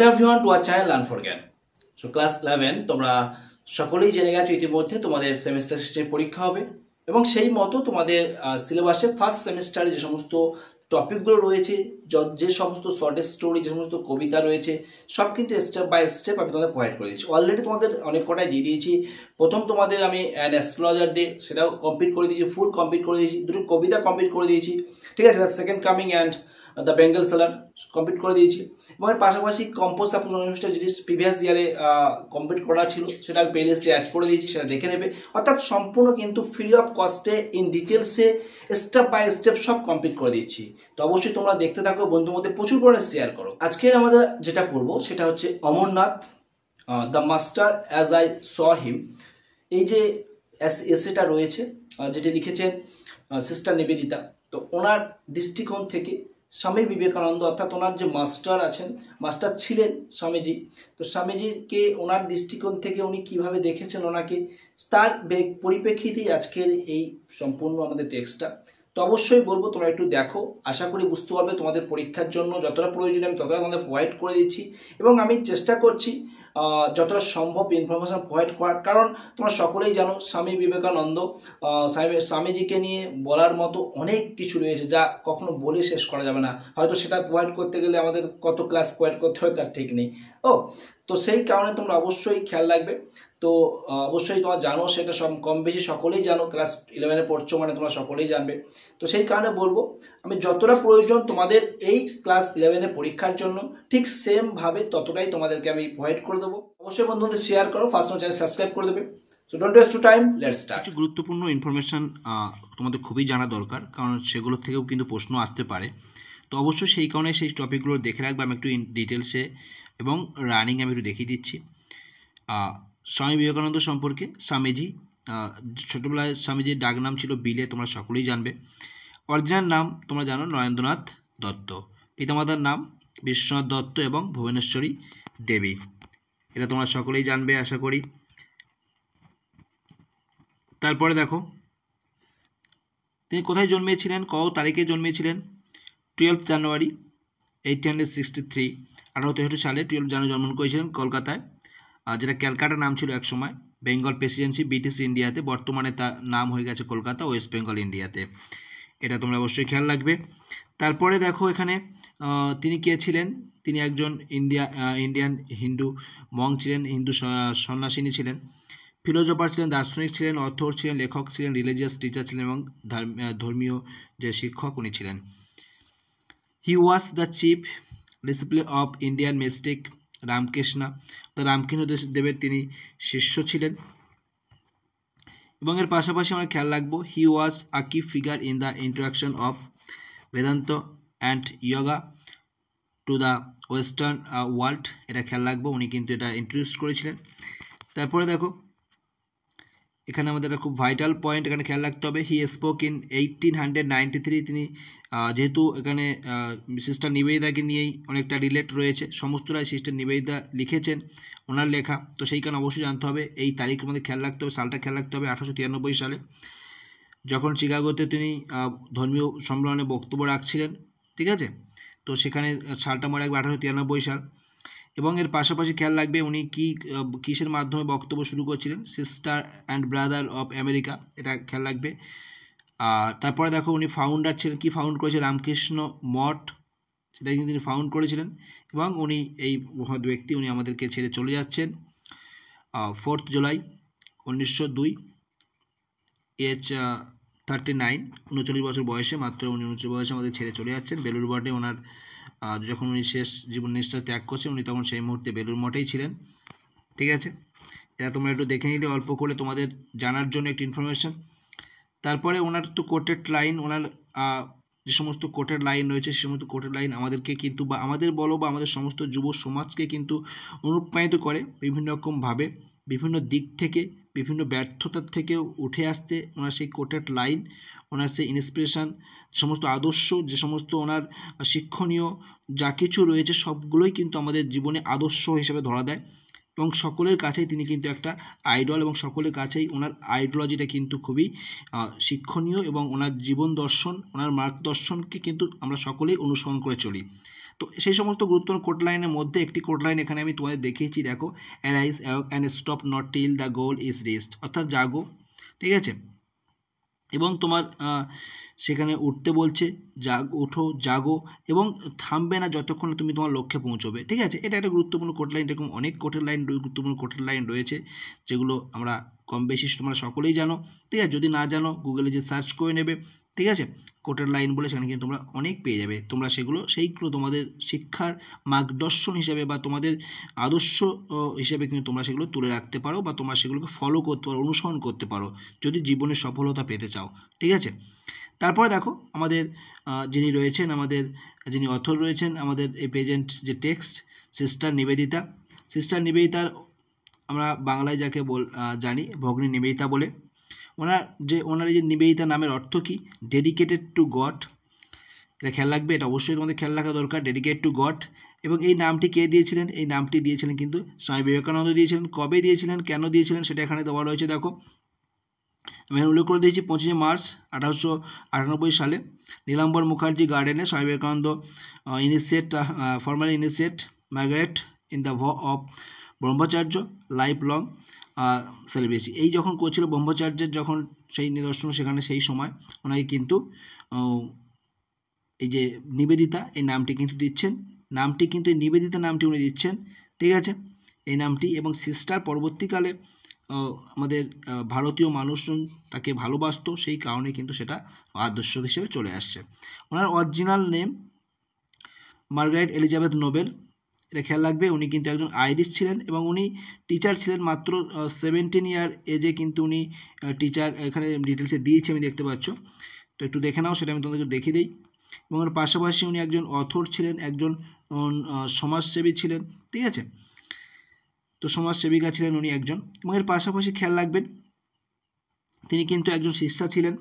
welcome everyone to our channel learn for Gyan so class eleven তোমরা সকলেই জেনে গেছো ইতিমধ্যে তোমাদের সেমিস্টার শেষে পরীক্ষা হবে এবং সেই মতো তোমাদের সিলেবাসে ফার্স্ট সেমিস্টারে যে সমস্ত টপিকগুলো রয়েছে যে সমস্ত শর্টেজ স্টোরি যে সমস্ত কবিতা রয়েছে সব কিন্তু স্টেপ বাই স্টেপ আমি তোমাদের প্রোভাইড করে দিয়েছি অলরেডি তোমাদের অনেক কটাই দিয়ে দিয়েছি প্রথম তোমাদের আমি অ্যান অ্যাস্ট্রোলজার ডে সেটাও কমপ্লিট করে দিয়েছি ফুল কমপ্লিট করে দিয়েছি দুটো কবিতা কমপ্লিট করে দিয়েছি ঠিক আছে second coming and the bangle seller complete করে দিয়েছি এবং এর পাশাপাশি কম্পোজ সাপোজ অংশটা জিনিস প্রিভিয়াস ইয়ারে কমপ্লিট করা ছিল সেটা আমি প্লেলিস্টে অ্যাড করে দিয়েছি সেটা দেখে নেবে অর্থাৎ সম্পূর্ণ কিন্তু ফ্রি অফ কস্টে ইন ডিটেলসে স্টেপ বাই স্টেপ সব কমপ্লিট করে দিচ্ছি তো অবশ্যই তোমরা দেখতে থাকো বন্ধুর মধ্যে প্রচুর পরিমাণে শেয়ার করো আজকের আমাদের যেটা করবো সেটা হচ্ছে Amarnath the master as I saw him এই যে এসেটা রয়েছে যেটি লিখেছেন সিস্টার নিবেদিতা তো ওনার দৃষ্টিকোণ থেকে স্বামী বিবেকানন্দ অর্থাৎ ওনার যে মাস্টার আছেন মাস্টার ছিলেন স্বামীজি তো স্বামীজিকে ওনার দৃষ্টিকোণ থেকে উনি কিভাবে দেখেছেন ওনাকে তার পরিপ্রেক্ষিতেই আজকের এই সম্পূর্ণ আমাদের টেক্সটটা তো অবশ্যই বলবো তোমরা একটু দেখো আশা করি বুঝতে পারবে তোমাদের পরীক্ষার জন্য যতটা প্রয়োজন আমি ততটা তোমাদের প্রোভাইড করে দিচ্ছি এবং আমি চেষ্টা করছি যতটা সম্ভব ইনফরমেশান প্রোভাইড করার কারণ তোমরা সকলেই জানো স্বামী বিবেকানন্দ স্বামীজিকে নিয়ে বলার মতো অনেক কিছু রয়েছে যা কখনো বলে শেষ করা যাবে না হয়তো সেটা প্রোভাইড করতে গেলে আমাদের কত ক্লাস প্রোভাইড করতে হবে তার ঠিক নেই ও তো সেই কারণে তোমরা অবশ্যই খেয়াল রাখবে তো অবশ্যই তোমার জানো সেটা সব কম বেশি সকলেই জানো ক্লাস ইলেভেনে পড়ছো মানে তোমরা সকলেই জানবে তো সেই কারণে বলবো আমি যতটা প্রয়োজন তোমাদের এই ক্লাস ইলেভেনে পরীক্ষার জন্য ঠিক সেমভাবে ততটাই তোমাদেরকে আমি প্রোভাইড করে দেবো অবশ্যই বন্ধুদের শেয়ার করো ফার্স্ট চ্যানেল সাবস্ক্রাইব করে দেবে so don't waste to time let's start কিছু গুরুত্বপূর্ণ ইনফরমেশান তোমাদের খুবই জানা দরকার কারণ সেগুলো থেকেও কিন্তু প্রশ্ন আসতে পারে তো অবশ্যই সেই কারণে সেই টপিকগুলো দেখে রাখবে আমি একটু ডিটেলসে এবং রানিং আমি একটু দেখিয়ে দিচ্ছি স্বামী বিবেকানন্দ সম্পর্কে স্বামীজি ছোটোবেলায় স্বামীজির ডাক নাম ছিল বিলে তোমরা সকলেই জানবে অরিজিনাল নাম তোমরা জানো নরেন্দ্রনাথ দত্ত পিতামাতার নাম বিশ্বনাথ দত্ত এবং ভুবনেশ্বরী দেবী এটা তোমরা সকলেই জানবে আশা করি তারপরে দেখো তিনি কোথায় জন্মেছিলেন ক তারিখে জন্মেছিলেন twelve January eight hundred sixty three আঠারো তেষট্টি সালে টুয়েলভ জানুয়ারি জন্ম করেছিলেন কলকাতায় যেটা ক্যালকাটার নাম ছিল একসময় বেঙ্গল প্রেসিডেন্সি ব্রিটিশ ইন্ডিয়াতে বর্তমানে তার নাম হয়ে গেছে কলকাতা ওয়েস্ট বেঙ্গল ইন্ডিয়াতে এটা তোমরা অবশ্যই খেয়াল রাখবে তারপরে দেখো এখানে তিনি কে ছিলেন তিনি একজন ইন্ডিয়া ইন্ডিয়ান হিন্দু মং ছিলেন হিন্দু সন্ন্যাসিনী ছিলেন ফিলোজফার ছিলেন দার্শনিক ছিলেন অথর ছিলেন লেখক ছিলেন রিলিজিয়াস টিচার ছিলেন এবং ধর্মীয় যে শিক্ষক উনি ছিলেন he was the chief discipline of Indian mystic Ramakrishna Ramakrishna Ramakrishna দেবের তিনি শিষ্য ছিলেন এবং এর পাশাপাশি আমরা খেয়াল রাখবো হি was a key figure in the introduction of Vedanta and yoga to the western world এটা খেয়াল রাখবো উনি কিন্তু এটা ইন্ট্রোডিউস করেছিলেন তারপরে দেখো এখানে আমাদের একটা খুব ভাইটাল পয়েন্ট এখানে খেয়াল রাখতে হবে he spoke in eighteen hundred ninety three তিনি যেহেতু এখানে সিস্টার নিবেদিতাকে নিয়েই অনেকটা রিলেট রয়েছে সমস্তরাই সিস্টার নিবেদিতা লিখেছেন ওনার লেখা তো সেই কারণে অবশ্যই জানতে হবে এই তারিখ আমাদের খেয়াল রাখতে হবে সালটা খেয়াল রাখতে হবে আঠারোশো সালে যখন শিকাগোতে তিনি ধর্মীয় সম্মেলনে বক্তব্য রাখছিলেন ঠিক আছে তো সেখানে সালটা মনে রাখবে আঠারোশো সাল এবং এর পাশাপাশি খেয়াল রাখবে উনি কি কিসের মাধ্যমে বক্তব্য শুরু করছিলেন sister and brother of America এটা খেয়াল রাখবে আর তারপরে দেখো উনি ফাউন্ডার ছিলেন কি ফাউন্ড করেছিলেন রামকৃষ্ণ মঠ সেটা কিন্তু তিনি ফাউন্ড করেছিলেন এবং উনি এই মহৎ ব্যক্তি উনি আমাদেরকে ছেড়ে চলে যাচ্ছেন ফোর্থ জুলাই উনিশশো দুই এইচ থার্টি নাইন উনচল্লিশ বছর বয়সে মাত্র উনি উনচল্লিশ বয়সে আমাদের ছেড়ে চলে যাচ্ছেন বেলুর বটে ওনার যখন উনি শেষ জীবন নিঃশ্বাস ত্যাগ করছে উনি তখন সেই মুহূর্তে বেলুর মঠেই ছিলেন ঠিক আছে এটা তোমরা একটু দেখে নিলে অল্প করে তোমাদের জানার জন্য একটি ইনফরমেশান তারপরে ওনার তো কোটেড লাইন ওনার যে সমস্ত কোটের লাইন রয়েছে সে সমস্ত কোটের লাইন আমাদেরকে কিন্তু বা আমাদের বলো বা আমাদের সমস্ত যুব সমাজকে কিন্তু অনুপ্রাণিত করে বিভিন্ন রকমভাবে বিভিন্ন দিক থেকে বিভিন্ন ব্যর্থতার থেকেও উঠে আসতে ওনার সেই কোটেড লাইন ওনার সেই ইন্সপিরেশান সমস্ত আদর্শ যে সমস্ত ওনার শিক্ষণীয় যা কিছু রয়েছে সবগুলোই কিন্তু আমাদের জীবনে আদর্শ হিসেবে ধরা দেয় এবং সকলের কাছেই তিনি কিন্তু একটা আইডল এবং সকলের কাছেই ওনার আইডিওলজিটা কিন্তু খুবই শিক্ষণীয় এবং ওনার জীবন দর্শন ওনার মার্গদর্শনকে কিন্তু আমরা সকলেই অনুসরণ করে চলি তো সেই সমস্ত গুরুত্বপূর্ণ কোড লাইনের মধ্যে একটি কোড লাইন এখানে আমি তোমাদের দেখিয়েছি দেখো arise and stop not till the goal is reached অর্থাৎ জাগো ঠিক আছে এবং তোমার সেখানে উঠতে বলছে জাগ ওঠো জাগো এবং থামবে না যতক্ষণ তুমি তোমার লক্ষ্যে পৌঁছবে ঠিক আছে এটা একটা গুরুত্বপূর্ণ কোর্ট লাইন এরকম অনেক কোটের লাইন গুরুত্বপূর্ণ কোটের লাইন রয়েছে যেগুলো আমরা কম বেশি তোমরা সকলেই জানো ঠিক আছে যদি না জানো গুগলে যে সার্চ করে নেবে ঠিক আছে কোটের লাইন বলে সেখানে কিন্তু তোমরা অনেক পেয়ে যাবে তোমরা সেগুলো সেইগুলো তোমাদের শিক্ষার মার্গদর্শন হিসাবে বা তোমাদের আদর্শ হিসাবে কিন্তু তোমরা সেগুলো তুলে রাখতে পারো বা তোমরা সেগুলোকে ফলো করতে পারো অনুসরণ করতে পারো যদি জীবনে সফলতা পেতে চাও ঠিক আছে তারপরে দেখো আমাদের যিনি রয়েছেন আমাদের যিনি অথর রয়েছেন আমাদের এই প্রেজেন্ট যে টেক্সট সিস্টার নিবেদিতা সিস্টার নিবেদিতার আমরা বাংলায় যাকে বল জানি ভগ্নী নিবেদিতা বলে ওনার যে ওনার এই যে নিবেদিতা নামের অর্থ কী ডেডিকেটেড টু গড এটা খেয়াল রাখবে এটা অবশ্যই তোমাদের খেয়াল রাখা দরকার ডেডিকেট টু গড এবং এই নামটি কে দিয়েছিলেন এই নামটি দিয়েছিলেন কিন্তু স্বামী বিবেকানন্দ দিয়েছিলেন কবে দিয়েছিলেন কেন দিয়েছিলেন সেটা এখানে দেওয়া রয়েছে দেখো আমি উল্লেখ করে দিয়েছি পঁচিশে মার্চ আঠারোশো আটানব্বই সালে নীলাম্বর মুখার্জি গার্ডেনে Swami Vivekananda initiate formal initiate Margaret in the vow of brahmacharya lifelong celibacy এই যখন করছিল ব্রহ্মচার্যের যখন সেই নিদর্শন সেখানে সেই সময় ওনাকে কিন্তু এই যে নিবেদিতা এই নামটি কিন্তু দিচ্ছেন নামটি কিন্তু এই নিবেদিতা নামটি উনি দিচ্ছেন ঠিক আছে এই নামটি এবং সিস্টার পরবর্তীকালে আমাদের ভারতীয় মানুষজন তাকে ভালোবাসত সেই কারণে কিন্তু সেটা আদর্শ হিসেবে চলে আসছে ওনার original name Margaret Elizabeth Noble এটা খেয়াল রাখবে উনি কিন্তু একজন আইরিশ ছিলেন এবং উনি টিচার ছিলেন মাত্র সেভেন্টিন ইয়ার এজে কিন্তু উনি টিচার এখানে ডিটেলসে দিয়েছে আমি দেখতে পাচ্ছ তো একটু দেখে নাও সেটা আমি তোমাদেরকে দেখিয়ে দিই এবং ওর পাশাপাশি উনি একজন অথর ছিলেন একজন সমাজসেবী ছিলেন ঠিক আছে তো সমাজসেবিকা ছিলেন উনি একজন এবং এর পাশাপাশি খেয়াল রাখবেন তিনি কিন্তু একজন শিষ্যা ছিলেন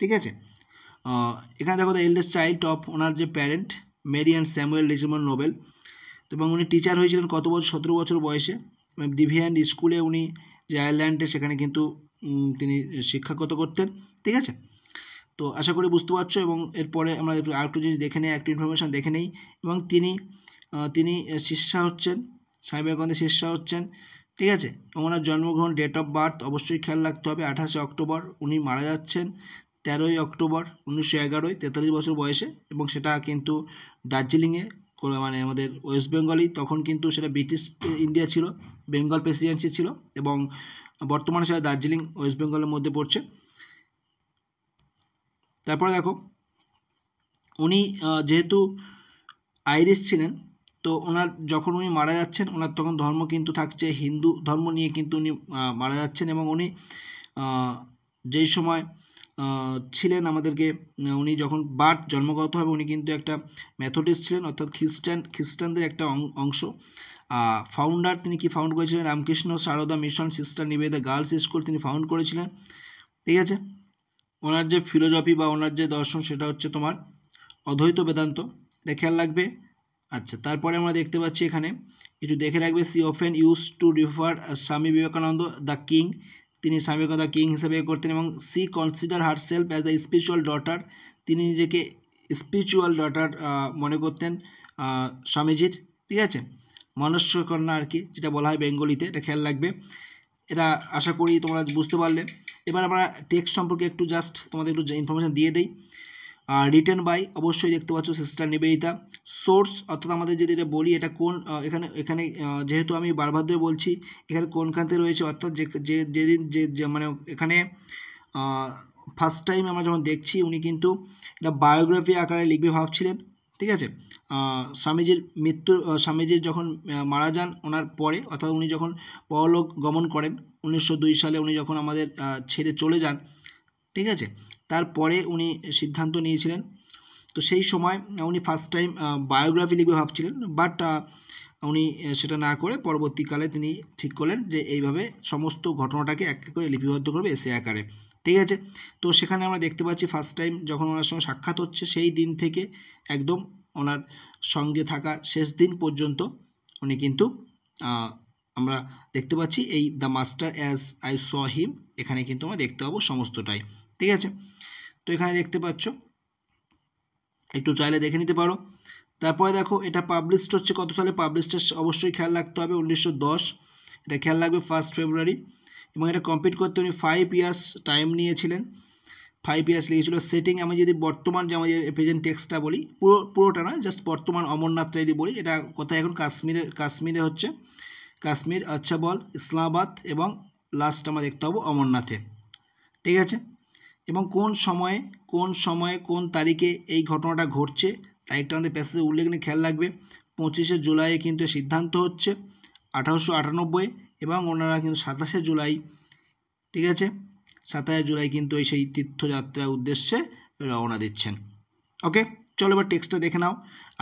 ঠিক আছে এখানে দেখো দ্য এল্ডেস্ট চাইল্ড অফ ওনার যে parent Mary and Samuel Desmond Noble এবং উনি টিচার হয়েছিলেন কত বছর সতেরো বছর বয়সে মানে ডিভিয়ান্ড স্কুলে উনি যে আয়ারল্যান্ডে সেখানে কিন্তু তিনি শিক্ষাগত করতেন ঠিক আছে তো আশা করি বুঝতে পারছো এবং এরপরে আমরা একটু আরেকটু জিনিস দেখে নিই একটু ইনফরমেশান দেখে নিই এবং তিনি তিনি শিষ্যা হচ্ছেন স্বামী বিবেকানন্দ শিষ্যা হচ্ছেন ঠিক আছে এবং ওনার জন্মগ্রহণ ডেট অফ বার্থ অবশ্যই খেয়াল রাখতে হবে আঠাশে অক্টোবর উনি মারা যাচ্ছেন তেরোই অক্টোবর উনিশশো এগারোই তেতাল্লিশ বছর বয়সে এবং সেটা কিন্তু দার্জিলিংয়ে মানে আমাদের ওয়েস্ট বেঙ্গলই তখন কিন্তু সেটা ব্রিটিশ ইন্ডিয়া ছিল বেঙ্গল প্রেসিডেন্সি ছিল এবং বর্তমানে সেটা দার্জিলিং ওয়েস্ট বেঙ্গলের মধ্যে পড়ছে তারপরে দেখো উনি যেহেতু আইরিশ ছিলেন তো ওনার যখন উনি মারা যাচ্ছেন ওনার তখন ধর্ম কিন্তু থাকছে হিন্দু ধর্ম নিয়ে কিন্তু উনি মারা যাচ্ছেন এবং উনি যেই সময় ছিলেন আমাদেরকে উনি যখন বার্থ জন্মগত হবে উনি কিন্তু একটা ম্যাথোডিস্ট ছিলেন অর্থাৎ খ্রিস্টান খ্রিস্টানদের একটা অংশ ফাউন্ডার তিনি কি ফাউন্ড করেছিলেন Ramakrishna Sarada Mission sister Nivedita girls school তিনি ফাউন্ড করেছিলেন ঠিক আছে ওনার যে ফিলোজফি বা ওনার যে দর্শন সেটা হচ্ছে তোমার অদ্বৈত বেদান্ত এটা খেয়াল রাখবে আচ্ছা তারপরে আমরা দেখতে পাচ্ছি এখানে কিছু দেখে রাখবে সি অফেন ইউজ টু রিফার স্বামী বিবেকানন্দ দ্য কিং তিনি স্বামীর কথা কিং হিসেবে করতেন এবং she consider herself as the spiritual daughter তিনি নিজেকে স্পিরিচুয়াল ডটার মনে করতেন স্বামীজির ঠিক আছে মানস্যকন্যা আর কি যেটা বলা হয় বেঙ্গলিতে এটা খেয়াল রাখবে এটা আশা করি তোমরা বুঝতে পারলে এবার আমরা টেক্সট সম্পর্কে একটু জাস্ট তোমাদের একটু ইনফরমেশান দিয়ে দেই রিটার্ন বাই অবশ্যই দেখতে পাচ্ছ সিস্টার নিবেদিতা সোর্স অর্থাৎ আমাদের যদি এটা বলি এটা কোন এখানে এখানে যেহেতু আমি বারবার ধরে বলছি এখানে কোন খাতে রয়েছে অর্থাৎ যে যেদিন যে মানে এখানে ফার্স্ট টাইম আমরা যখন দেখছি উনি কিন্তু এটা বায়োগ্রাফি আকারে লিখবে ভাবছিলেন ঠিক আছে স্বামীজির মৃত্যুর স্বামীজির যখন মারা যান ওনার পরে অর্থাৎ উনি যখন পরলোক গমন করেন উনিশশো সালে উনি যখন আমাদের ছেড়ে চলে যান ঠিক আছে তারপরে উনি সিদ্ধান্ত নিয়েছিলেন তো সেই সময় উনি ফার্স্ট টাইম বায়োগ্রাফি লিখবে ভাবছিলেন বাট উনি সেটা না করে পরবর্তীকালে তিনি ঠিক করলেন যে এইভাবে সমস্ত ঘটনাটাকে এক করে লিপিবদ্ধ করবে এসে আকারে ঠিক আছে তো সেখানে আমরা দেখতে পাচ্ছি ফার্স্ট টাইম যখন ওনার সঙ্গে সাক্ষাৎ হচ্ছে সেই দিন থেকে একদম ওনার সঙ্গে থাকা শেষ দিন পর্যন্ত উনি কিন্তু আমরা দেখতে পাচ্ছি এই the master as I saw him এখানে কিন্তু আমরা দেখতে পাবো সমস্তটাই ঠিক আছে তো এখানে দেখতে পাচ্ছ একটু চাইলে দেখে নিতে পারো তারপরে দেখো এটা পাবলিশড হচ্ছে কত সালে পাবলিশটা অবশ্যই খেয়াল রাখতে হবে উনিশশো এটা খেয়াল রাখবে ফার্স্ট ফেব্রুয়ারি এবং এটা কমপ্লিট করতে উনি ফাইভ ইয়ার্স টাইম নিয়েছিলেন ফাইভ ইয়ার্স লিখেছিল সেটিং আমি যদি বর্তমান যে আমাদের প্রেজেন্ট টেক্সটটা বলি পুরো পুরোটা নয় জাস্ট বর্তমান অমরনাথটা যদি বলি এটা কোথায় এখন কাশ্মীরে কাশ্মীরে হচ্ছে কাশ্মীর আচ্ছা বল ইসলামাবাদ এবং লাস্ট আমরা দেখতে পাবো অমরনাথে ঠিক আছে এবং কোন সময়ে কোন সময়ে কোন তারিখে এই ঘটনাটা ঘটছে তারিখটা আমাদের প্যাসেজে উল্লেখ নিয়ে খেয়াল রাখবে পঁচিশে জুলাইয়ে কিন্তু সিদ্ধান্ত হচ্ছে আঠারোশো আটানব্বই এবং ওনারা কিন্তু সাতাশে জুলাই ঠিক আছে সাতাশে জুলাই কিন্তু এই সেই তীর্থযাত্রার উদ্দেশ্যে রওনা দিচ্ছেন ওকে চলো এবার টেক্সটটা দেখে নাও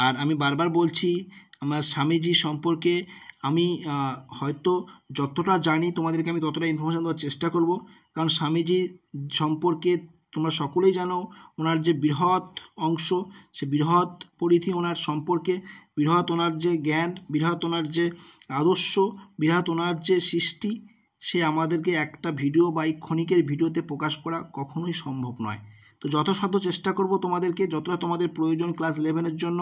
আর আমি বারবার বলছি আমার স্বামীজি সম্পর্কে আমি হয়তো যতটা জানি তোমাদেরকে আমি ততটা ইনফরমেশান দেওয়ার চেষ্টা করব কারণ স্বামীজি সম্পর্কে তোমরা সকলেই জানো ওনার যে বৃহৎ অংশ সে বৃহৎ পরিধি ওনার সম্পর্কে বৃহৎ ওনার যে জ্ঞান বৃহৎ ওনার যে আদর্শ বৃহৎ ওনার যে সৃষ্টি সে আমাদেরকে একটা ভিডিও বা এই ক্ষণিকের ভিডিওতে প্রকাশ করা কখনোই সম্ভব নয় তো যথাসাধ্য চেষ্টা করব তোমাদেরকে যতটা তোমাদের প্রয়োজন ক্লাস ইলেভেনের জন্য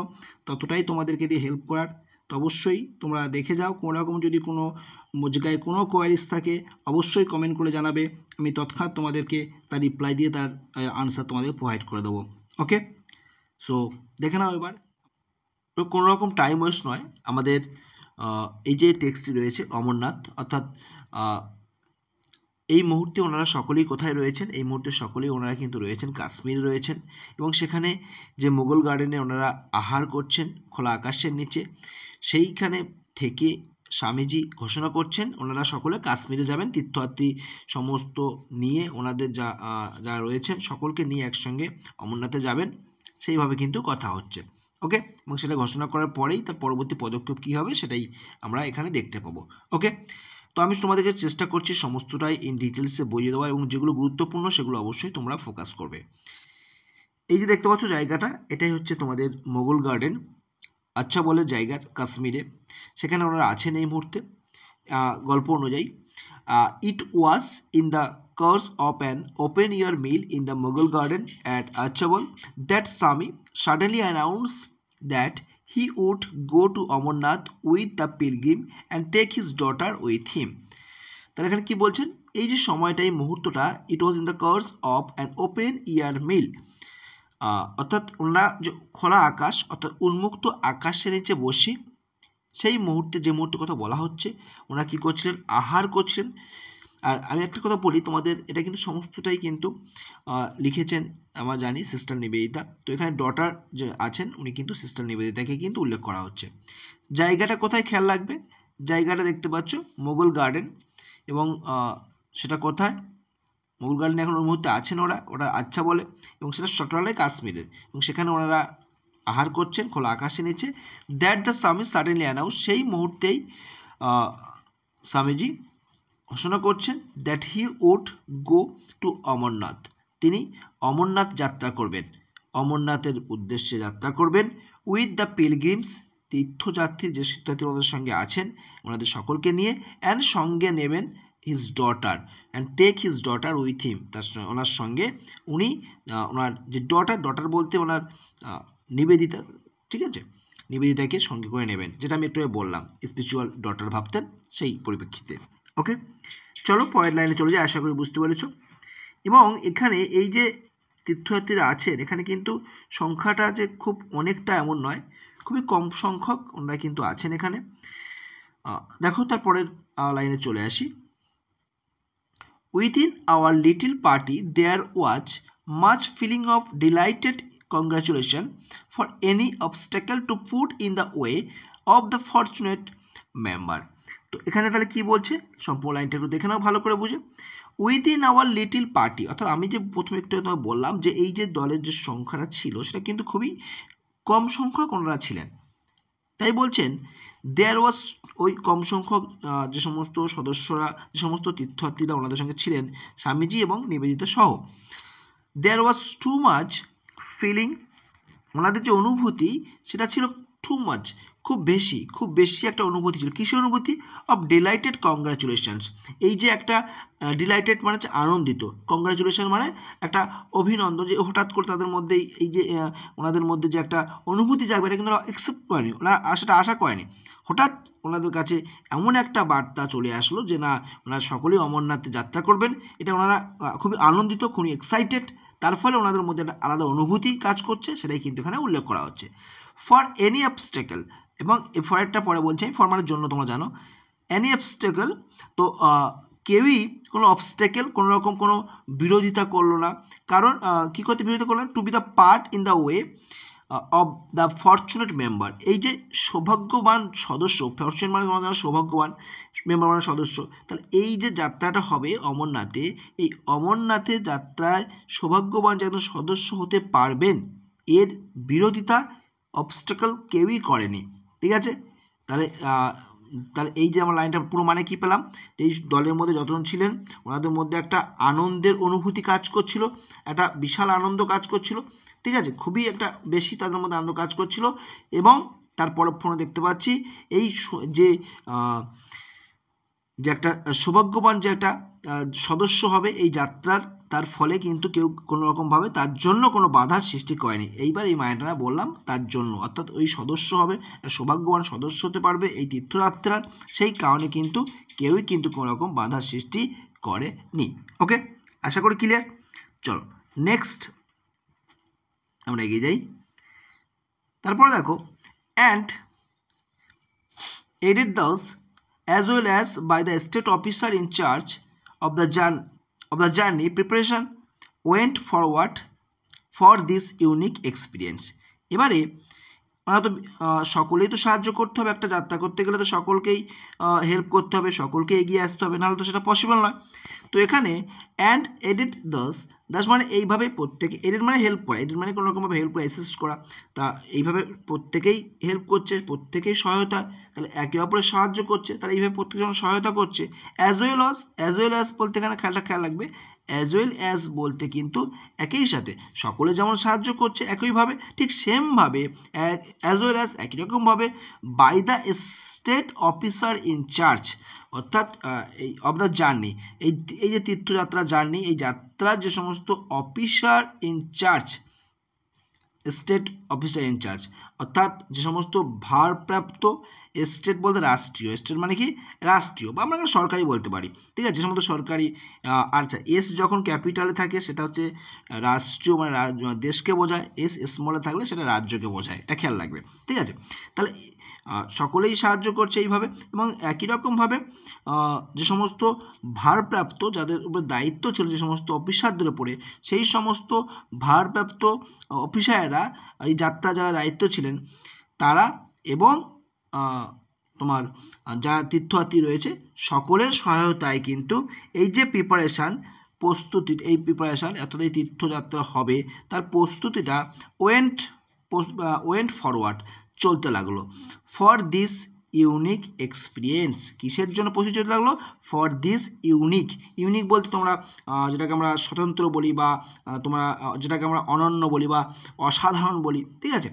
ততটাই তোমাদেরকে দিয়ে হেল্প করার তো অবশ্যই তোমরা দেখে যাও কোনো রকম যদি কোনো জায়গায় কোনো কোয়ারিজ থাকে অবশ্যই কমেন্ট করে জানাবে আমি তৎক্ষণাৎ তোমাদেরকে তার রিপ্লাই দিয়ে তার আনসার তোমাদের প্রোভাইড করে দেবো ওকে সো দেখে নাও এবার তো কোনো রকম টাইম ওয়েস্ট নয় আমাদের এই যে টেক্সটটি রয়েছে অমরনাথ অর্থাৎ এই মুহূর্তে ওনারা সকলেই কোথায় রয়েছেন এই মুহূর্তে সকলেই ওনারা কিন্তু রয়েছেন কাশ্মীর রয়েছেন এবং সেখানে যে মোগল গার্ডেনে ওনারা আহার করছেন খোলা আকাশের নিচে সেইখানে থেকে স্বামীজি ঘোষণা করছেন ওনারা সকলে কাশ্মীরে যাবেন তীর্থযাত্রী সমস্ত নিয়ে ওনাদের যা যা রয়েছেন সকলকে নিয়ে একসঙ্গে অমরনাথে যাবেন সেইভাবে কিন্তু কথা হচ্ছে ওকে এবং সেটা ঘোষণা করার পরেই তার পরবর্তী পদক্ষেপ কী হবে সেটাই আমরা এখানে দেখতে পাবো ওকে তো আমি তোমাদেরকে চেষ্টা করছি সমস্তটাই ইন ডিটেলসে বুঝিয়ে দেওয়া এবং যেগুলো গুরুত্বপূর্ণ সেগুলো অবশ্যই তোমরা ফোকাস করবে এই যে দেখতে পাচ্ছ জায়গাটা এটাই হচ্ছে তোমাদের মোগল গার্ডেন আচ্ছা বলে জায়গা কাশ্মীরে সেখানে ওনারা আছেন এই মুহূর্তে গল্প অনুযায়ী it was in the course of an open air meal in the Mughal garden at Achabal that Swami suddenly announce that he would go to Amarnath with the pilgrim and take his daughter with him তাহলে এখানে কী বলছেন এই যে সময়টা এই মুহূর্তটা it was in the course of an open air meal অর্থাৎ ওনারা যে খোলা আকাশ অর্থাৎ উন্মুক্ত আকাশের নিচে বসে সেই মুহূর্তে যে মুহূর্তে কথা বলা হচ্ছে ওনারা কী করছিলেন আহার করছেন আর আমি একটা কথা বলি তোমাদের এটা কিন্তু সমস্তটাই কিন্তু লিখেছেন আমরা জানি সিস্টার নিবেদিতা তো এখানে ডটার যে আছেন উনি কিন্তু সিস্টার নিবেদিতাকে কিন্তু উল্লেখ করা হচ্ছে জায়গাটা কোথায় খেয়াল রাখবে জায়গাটা দেখতে পাচ্ছ মোগল গার্ডেন এবং সেটা কোথায় মুঘল এখন ওই মুহূর্তে আছেন ওরা ওরা আচ্ছা বলে এবং সেটা সটরালে কাশ্মীরের এবং সেখানে ওনারা আহার করছেন খোলা আকাশে নিচে that the Swami suddenly announce সেই মুহূর্তেই স্বামীজি ঘোষণা করছেন that he would go to Amarnath তিনি অমরনাথ যাত্রা করবেন অমরনাথের উদ্দেশ্যে যাত্রা করবেন উইথ দ্য পিলগ্রিমস তীর্থযাত্রী যে শীর্থার্থী ওনাদের সঙ্গে আছেন ওনাদের সকলকে নিয়ে অ্যান্ড সঙ্গে নেবেন his daughter and take his daughter with him তার ওনার সঙ্গে উনি ওনার যে ডটার ডটার বলতে ওনার নিবেদিতা ঠিক আছে নিবেদিতাকে সঙ্গে করে নেবেন যেটা আমি একটু বললাম স্পিরিচুয়াল ডটার ভাবতেন সেই পরিপ্রেক্ষিতে ওকে চলো পরের লাইনে চলে যাই আশা করি বুঝতে পেরেছ এবং এখানে এই যে তীর্থযাত্রীরা আছেন এখানে কিন্তু সংখ্যাটা যে খুব অনেকটা এমন নয় খুবই কম সংখ্যক ওনারা কিন্তু আছেন এখানে দেখো তারপরের লাইনে চলে আসি Within our little party there was much feeling of delighted congratulation for any obstacle to put in the way of the fortunate member তো এখানে তাহলে কী বলছে সম্পূর্ণ লাইনটা একটু দেখে নাও ভালো করে বুঝে উইদিন আওয়ার লিটিল পার্টি অর্থাৎ আমি যে প্রথমে একটু তোমায় বললাম যে এই যে দলের যে সংখ্যাটা ছিল সেটা কিন্তু খুবই কম সংখ্যক ওনারা ছিলেন তাই বলছেন দেয়ার ওয়াজ ওই কম সংখ্যক যে সমস্ত সদস্যরা যে সমস্ত তীর্থযাত্রীরা ওনাদের সঙ্গে ছিলেন স্বামীজি এবং নিবেদিতা সহ there was too much feeling ওনাদের যে অনুভূতি সেটা ছিল টু মাচ খুব বেশি খুব বেশি একটা অনুভূতি ছিল কিসের অনুভূতি অফ ডিলাইটেড কংগ্রাচুলেশনস এই যে একটা ডিলাইটেড মানে হচ্ছে আনন্দিত কংগ্রাচুলেশন মানে একটা অভিনন্দন যে হঠাৎ করে তাদের মধ্যে এই যে ওনাদের মধ্যে যে একটা অনুভূতি জাগবে এটা কিন্তু ওরা অ্যাকসেপ্ট করেনি ওনারা সেটা আশা করেনি হঠাৎ ওনাদের কাছে এমন একটা বার্তা চলে আসলো যে না ওনারা সকলেই অমরনাথে যাত্রা করবেন এটা ওনারা খুবই আনন্দিত খুবই এক্সাইটেড তার ফলে ওনাদের মধ্যে একটা আলাদা অনুভূতি কাজ করছে সেটাই কিন্তু এখানে উল্লেখ করা হচ্ছে ফর এনি অবস্টেকেল এবং ফরেরটা পরে বলছে ফরমানের জন্য তোমরা জানো অ্যানি অবস্টেকল তো কেউই কোনো অবস্টেকল কোনো রকম কোনো বিরোধিতা করলো না কারণ কী করতে বিরোধিতা করলো না to be the part in the way of the fortunate member এই যে সৌভাগ্যবান সদস্য ফর্চুনেট মানে তোমার সৌভাগ্যবান মেম্বার মানে সদস্য তাহলে এই যে যাত্রাটা হবে অমরনাথে এই অমরনাথে যাত্রায় সৌভাগ্যবান যে একজন সদস্য হতে পারবেন এর বিরোধিতা অবস্টেকল কেউই করেনি ঠিক আছে তাহলে তাহলে এই যে আমার লাইনটা পুরো মানে কি পেলাম এই দলের মধ্যে যতজন ছিলেন ওনাদের মধ্যে একটা আনন্দের অনুভূতি কাজ করছিল একটা বিশাল আনন্দ কাজ করছিল ঠিক আছে খুবই একটা বেশি তাদের মধ্যে আনন্দ কাজ করছিল এবং তার ফোনে দেখতে পাচ্ছি এই যে যে একটা সৌভাগ্যবান যে একটা সদস্য হবে এই যাত্রার তার ফলে কিন্তু কেউ কোনো রকমভাবে তার জন্য কোনো বাধার সৃষ্টি করেনি এইবার এই মায়াটানা বললাম তার জন্য অর্থাৎ ওই সদস্য হবে সৌভাগ্যবান সদস্য হতে পারবে এই তীর্থযাত্রার সেই কারণে কিন্তু কেউই কিন্তু কোনো রকম বাধার সৃষ্টি করেনি ওকে আশা করি ক্লিয়ার চলো নেক্সট আমরা এগিয়ে যাই তারপরে দেখো and added thus as well as by the state officer in charge of the journey of the journey, preparation went forward for this unique experience এবারে ওরা তো সকলেই তো সাহায্য করতে হবে একটা যাত্রা করতে গেলে তো সকলকেই হেল্প করতে হবে সকলকে এগিয়ে আসতে হবে নাহলে তো সেটা পসিবল নয় তো এখানে অ্যান্ড এডিট দস দাস মানে এইভাবে প্রত্যেকে এডিট মানে হেল্প করা এডিট মানে কোনো রকমভাবে হেল্প করা অ্যাসেস করা তা এইভাবে প্রত্যেকেই হেল্প করছে প্রত্যেকেই সহায়তা তাহলে একে অপরের সাহায্য করছে তাহলে এইভাবে প্রত্যেকে যখন সহায়তা করছে as well as as well as বলতে এখানে খেয়ালটা খেয়াল লাগবে অ্যাজ ওয়েল অ্যাজ বলতে কিন্তু একই সাথে সকলে যেমন সাহায্য করছে একইভাবে ঠিক সেমভাবে অ্যাজ ওয়েল অ্যাজ একই রকমভাবে by the state officer in charge অর্থাৎ এই অব দ্য জার্নি এই এই যে তীর্থযাত্রা জার্নি এই যাত্রার যে সমস্ত officer in charge state officer in charge অর্থাৎ যে সমস্ত ভারপ্রাপ্ত স্টেট বলতে রাষ্ট্রীয় স্টেট মানে কি রাষ্ট্রীয় বা আমরা সরকারি বলতে পারি ঠিক আছে যে সমস্ত সরকারি আচ্ছা এস যখন ক্যাপিটালে থাকে সেটা হচ্ছে রাষ্ট্রীয় মানে দেশকে বোঝায় এস স্মলে থাকলে সেটা রাজ্যকে বোঝায় এটা খেয়াল রাখবে ঠিক আছে তাহলে সকলেই সাহায্য করছে এইভাবে এবং একই রকমভাবে যে সমস্ত ভারপ্রাপ্ত যাদের উপরে দায়িত্ব ছিল যে সমস্ত অফিসারদের উপরে সেই সমস্ত ভারপ্রাপ্ত অফিসাররা এই যাত্রা যারা দায়িত্ব ছিলেন তারা এবং তোমার যা তীর্থযাত্রী রয়েছে সকলের সহায়তায় কিন্তু এই যে প্রিপারেশান প্রস্তুতি এই প্রিপারেশান অর্থাৎ এই তীর্থযাত্রা হবে তার প্রস্তুতিটা ওয়েন্ট ওয়েন্ট ফরওয়ার্ড চলতে লাগলো ফর দিস ইউনিক এক্সপিরিয়েন্স কিসের জন্য প্রচুর চলতে লাগলো ফর দিস ইউনিক ইউনিক বলতে তোমরা যেটাকে আমরা স্বতন্ত্র বলি বা তোমরা যেটাকে আমরা অনন্য বলি বা অসাধারণ বলি ঠিক আছে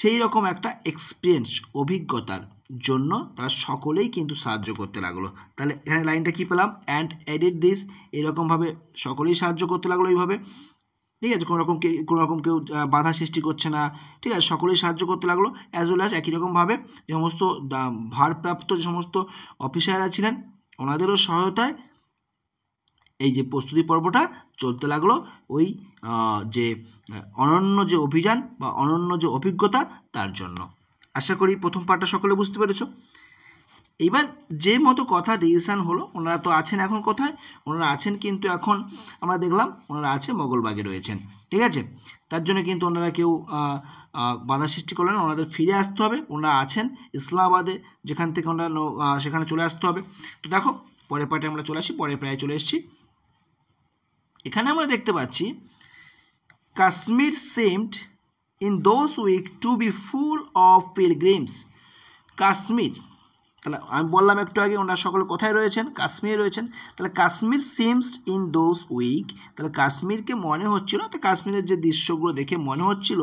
সেই রকম একটা এক্সপিরিয়েন্স অভিজ্ঞতার জন্য তারা সকলেই কিন্তু সাহায্য করতে লাগলো তাহলে এখানে লাইনটা কী পেলাম অ্যান্ড এডিট দিস এরকমভাবে সকলেই সাহায্য করতে লাগলো এইভাবে ঠিক আছে কোনো রকম কোনো রকম কেউ বাধা সৃষ্টি করছে না ঠিক আছে সকলেই সাহায্য করতে লাগলো অ্যাজ ওয়েল অ্যাজ একই রকমভাবে যে সমস্ত ভারপ্রাপ্ত যে সমস্ত অফিসাররা ছিলেন ওনাদেরও সহায়তায় এই যে প্রস্তুতি পর্বটা চলতে লাগলো ওই যে অনন্য যে অভিযান বা অনন্য যে অভিজ্ঞতা তার জন্য আশা করি প্রথম পাঠটা সকলে বুঝতে পেরেছো এবার যে মতো কথা ডিসিশান হলো ওনারা তো আছেন এখন কোথায় ওনারা আছেন কিন্তু এখন আমরা দেখলাম ওনারা আছে মোগলবাগে রয়েছেন ঠিক আছে তার জন্য কিন্তু ওনারা কেউ বাধা সৃষ্টি করলেন ওনাদের ফিরে আসতে হবে ওনারা আছেন ইসলামাবাদে যেখান থেকে ওনারা সেখানে চলে আসতে হবে তো দেখো পরের পার্টে আমরা চলে আসি পরে প্রায় চলে এসেছি এখানে আমরা দেখতে পাচ্ছি Kashmir seemed in those weeks to be full of pilgrims Kashmir তাহলে আমি বললাম একটু আগে ওনারা সকলে কোথায় রয়েছেন কাশ্মীরে রয়েছেন তাহলে Kashmir seems in those week তাহলে কাশ্মীরকে মনে হচ্ছিল তো কাশ্মীরের যে দৃশ্যগুলো দেখে মনে হচ্ছিল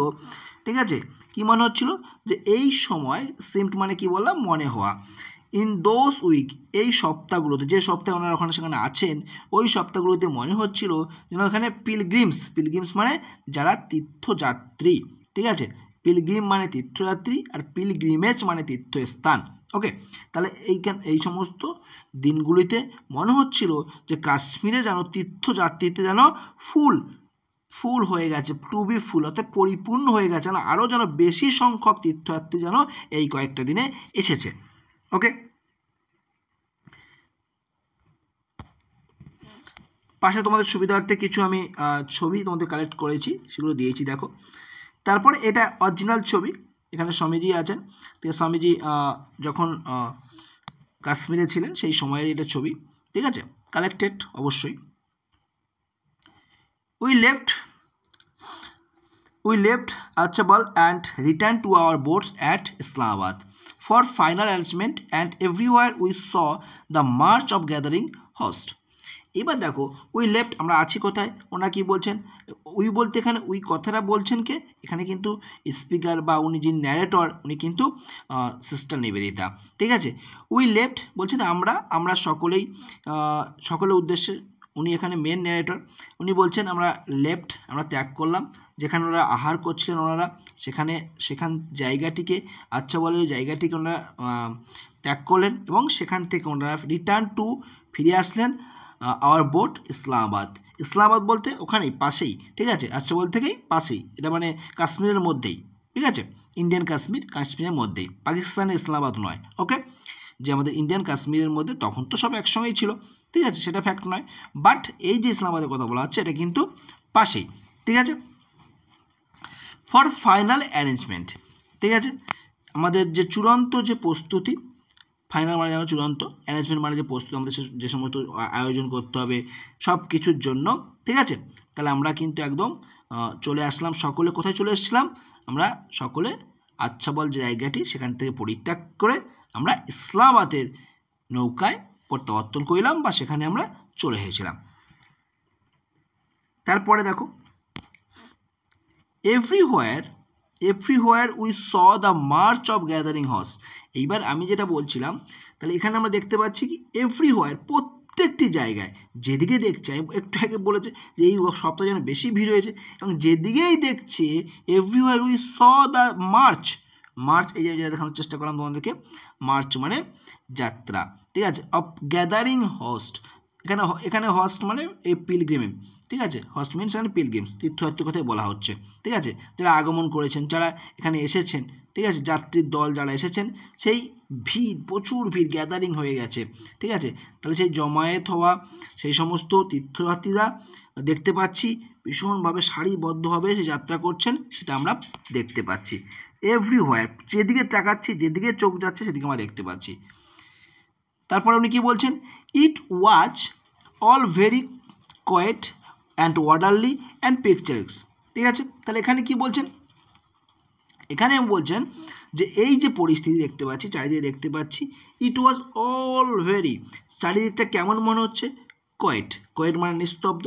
ঠিক আছে কি মনে হচ্ছিল যে এই সময় সিমট মানে কি বললাম মনে হওয়া ইন দোজ উইক এই সপ্তাহগুলোতে যে সপ্তাহে ওনারা ওখানে সেখানে আছেন ওই সপ্তাহগুলোতে মনে হচ্ছিল যেন ওখানে পিলগ্রিমস পিলগ্রিমস মানে যারা তীর্থযাত্রী ঠিক আছে পিলগ্রিম মানে তীর্থযাত্রী আর পিলগ্রিমেজ মানে তীর্থস্থান ওকে তাহলে এইখান এই সমস্ত দিনগুলিতে মনে হচ্ছিল যে কাশ্মীরে যেন তীর্থযাত্রীতে যেন ফুল ফুল হয়ে গেছে টু বি ফুল অর্থাৎ পরিপূর্ণ হয়ে গেছে না আরও যেন বেশি সংখ্যক তীর্থযাত্রী যেন এই কয়েকটা দিনে এসেছে ওকে পাশে তোমাদের সুবিধার্থে কিছু আমি ছবি তোমাদের কালেক্ট করেছি সেগুলো দিয়েছি দেখো তারপরে এটা অরিজিনাল ছবি এখানে স্বামীজি আছেন তো স্বামীজি যখন কাশ্মীরে ছিলেন সেই সময়ের এটা ছবি ঠিক আছে কালেক্টেড অবশ্যই we left we left Achabal and return to our boats at Islamabad for final arrangement and everywhere we saw the march of gathering host এবার দেখো উই লেফট আমরা আছি কোথায় ওনা কি বলছেন উই বলতে এখানে উই কথাটা বলছেন কে এখানে কিন্তু স্পিকার বা উনি যিনি ন্যারেটর উনি কিন্তু সিস্টার নিবেদিতা ঠিক আছে উই লেফট বলছেন আমরা আমরা সকলেই সকলের উদ্দেশ্যে উনি এখানে মেন ন্যারেটর উনি বলছেন আমরা লেফট আমরা ত্যাগ করলাম যেখানে ওরা আহার করছিলেন ওনারা সেখানে সেখান জায়গাটিকে আচ্ছা বলে জায়গাটিকে ওনারা ত্যাগ করলেন এবং সেখান থেকে ওনারা রিটার্ন টু ফিরে আসলেন আওয়ার বোট ইসলামাবাদ ইসলামাবাদ বলতে ওখানেই পাশেই ঠিক আছে আশ্রবল থেকেই পাশেই এটা মানে কাশ্মীরের মধ্যেই ঠিক আছে ইন্ডিয়ান কাশ্মীর কাশ্মীরের মধ্যেই পাকিস্তানে ইসলামাবাদ নয় ওকে যে আমাদের ইন্ডিয়ান কাশ্মীরের মধ্যে তখন তো সব একসঙ্গেই ছিল ঠিক আছে সেটা ফ্যাক্ট নয় বাট এই যে ইসলামাবাদের কথা বলা হচ্ছে এটা কিন্তু পাশেই ঠিক আছে ফর ফাইনাল অ্যারেঞ্জমেন্ট ঠিক আছে আমাদের যে চূড়ান্ত যে প্রস্তুতি ফাইনাল মানে যেন চূড়ান্ত অ্যারেঞ্জমেন্ট মানে যে প্রস্তুত আমাদের যে সমস্ত আয়োজন করতে হবে সব কিছুর জন্য ঠিক আছে তাহলে আমরা কিন্তু একদম চলে আসলাম সকলে কোথায় চলে এসেছিলাম আমরা সকলে বল যে জায়গাটি সেখান থেকে পরিত্যাগ করে আমরা ইসলামাবাদের নৌকায় প্রত্যাবর্তন করলাম বা সেখানে আমরা চলে এসেছিলাম তারপরে দেখো everywhere we saw the march of gathering hordes এইবার আমি যেটা বলছিলাম তাহলে এখানে আমরা দেখতে পাচ্ছি কি হোয়ার প্রত্যেকটি জায়গায় যেদিকে দেখছে আমি একটু আগে বলেছে যে এই সপ্তাহে যেন বেশি ভিড় হয়েছে এবং যেদিকেই দেখছে everywhere we saw the march march এই জায়গায় দেখানোর চেষ্টা করলাম তোমাদেরকে মার্চ মানে যাত্রা ঠিক আছে অফ গ্যাদারিং হোস্ট এখানে এখানে হস্ট মানে এই পিলগ্রিমে ঠিক আছে হস্ট মিনস এখানে পিলগ্রিমস তীর্থযাত্রীর কথাই বলা হচ্ছে ঠিক আছে যারা আগমন করেছেন যারা এখানে এসেছেন ঠিক আছে যাত্রীর দল যারা এসেছেন সেই ভিড় প্রচুর ভিড় গ্যাদারিং হয়ে গেছে ঠিক আছে তাহলে সেই জমায়েত হওয়া সেই সমস্ত তীর্থযাত্রীরা দেখতে পাচ্ছি ভীষণভাবে সারিবদ্ধভাবে সে যাত্রা করছেন সেটা আমরা দেখতে পাচ্ছি এভরিহোয়ার যেদিকে তাকাচ্ছি যেদিকে চোখ যাচ্ছে সেদিকে আমরা দেখতে পাচ্ছি তারপর উনি কি বলছেন it was all very quiet and orderly and picturesque ঠিক আছে তাহলে এখানে কি বলছেন এখানে বলছেন যে এই যে পরিস্থিতি দেখতে পাচ্ছি চারিদিকে দেখতে পাচ্ছি ইট ওয়াজ অল ভেরি চারিদিকটা কেমন মনে হচ্ছে কয়েট কয়েট মানে নিস্তব্ধ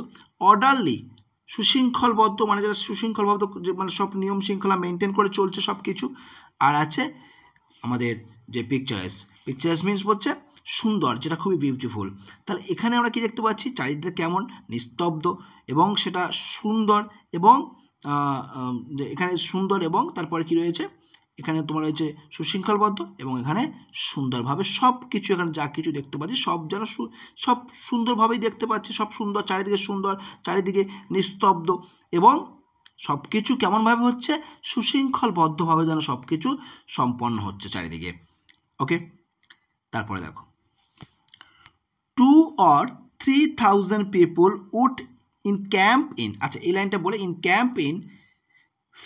অর্ডারলি সুশৃঙ্খলবদ্ধ মানে যারা সুশৃঙ্খলবদ্ধ যে মানে সব নিয়ম শৃঙ্খলা মেনটেন করে চলছে সব কিছু আর আছে আমাদের যে পিকচার্স পিকচার্স মিনস হচ্ছে সুন্দর যেটা খুবই বিউটিফুল তাহলে এখানে আমরা কি দেখতে পাচ্ছি চারিদিকে কেমন নিস্তব্ধ এবং সেটা সুন্দর এবং এখানে সুন্দর এবং তারপরে কি রয়েছে এখানে তোমার রয়েছে সুশৃঙ্খলবদ্ধ এবং এখানে সুন্দরভাবে সব কিছু এখানে যা কিছু দেখতে পাচ্ছি সব যেন সব সুন্দরভাবেই দেখতে পাচ্ছি সব সুন্দর চারিদিকে সুন্দর চারিদিকে নিস্তব্ধ এবং সব কিছু কেমনভাবে হচ্ছে সুশৃঙ্খলবদ্ধভাবে যেন সব কিছু সম্পন্ন হচ্ছে চারিদিকে ওকে তারপরে দেখো two or three thousand people would encamp in আচ্ছা এই লাইনটা বলে encamp in